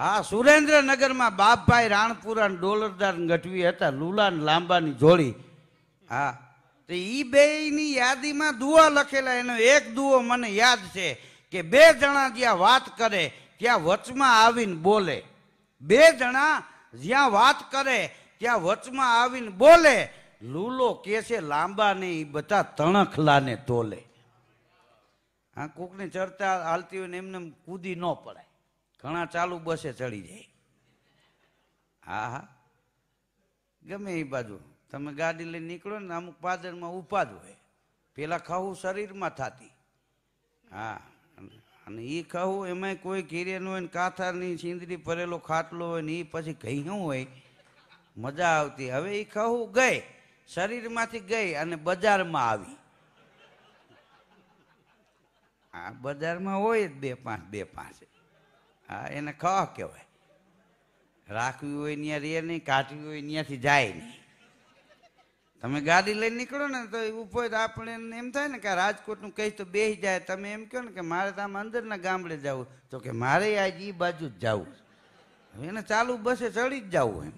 હા સુરેન્દ્રનગરમાં બાપભાઈ રાણપુરા ડોલરદાર ગઢવી હતા લુલા લાંબાની જોડી હા તો એ બેની યાદીમાં દુઆ લખેલા એનો એક દુઓ મને યાદ છે કે બે જણા જ્યાં વાત કરે ત્યાં વચમાં આવીને બોલે બે જણા જ્યાં વાત કરે ત્યાં વચમાં આવીને બોલે લૂલો કે છે લાંબા ને એ બધા તણખલાને તોલે હા કોકની ચર્ચા હાલતી હોય ને એમને કૂદી ન પડાય ઘણા ચાલુ બસે ચડી જાય હા હા ગમે એ બાજુ તમે ગાડી લઈને નીકળો ને અમુક પાદરમાં ઉપા હોય પેલા ખાવું શરીરમાં થતી હા અને એ ખાવું એમાં કોઈ કીરેનું હોય ને કાથાની સિંદરી ભરેલો ખાટલો હોય ને એ પછી ઘઉં હોય મજા આવતી હવે એ ખાવું ગઈ શરીરમાંથી ગઈ અને બજારમાં આવી આ બજારમાં હોય જ બે પાંચ બે પાંચ હા એને ખવા કહેવાય રાખવી હોય ત્યાં રે નહીં કાઢવી હોય ત્યાંથી જાય નહીં તમે ગાડી લઈને નીકળો ને તો ઉભો તો આપણે એમ થાય ને કે રાજકોટનું કહીશ તો બેસી જાય તમે એમ કહો ને કે મારે તો આમ અંદરના ગામડે જવું તો કે મારે આજે એ બાજુ જ જવું એને ચાલુ બસે ચડી જ જવું એમ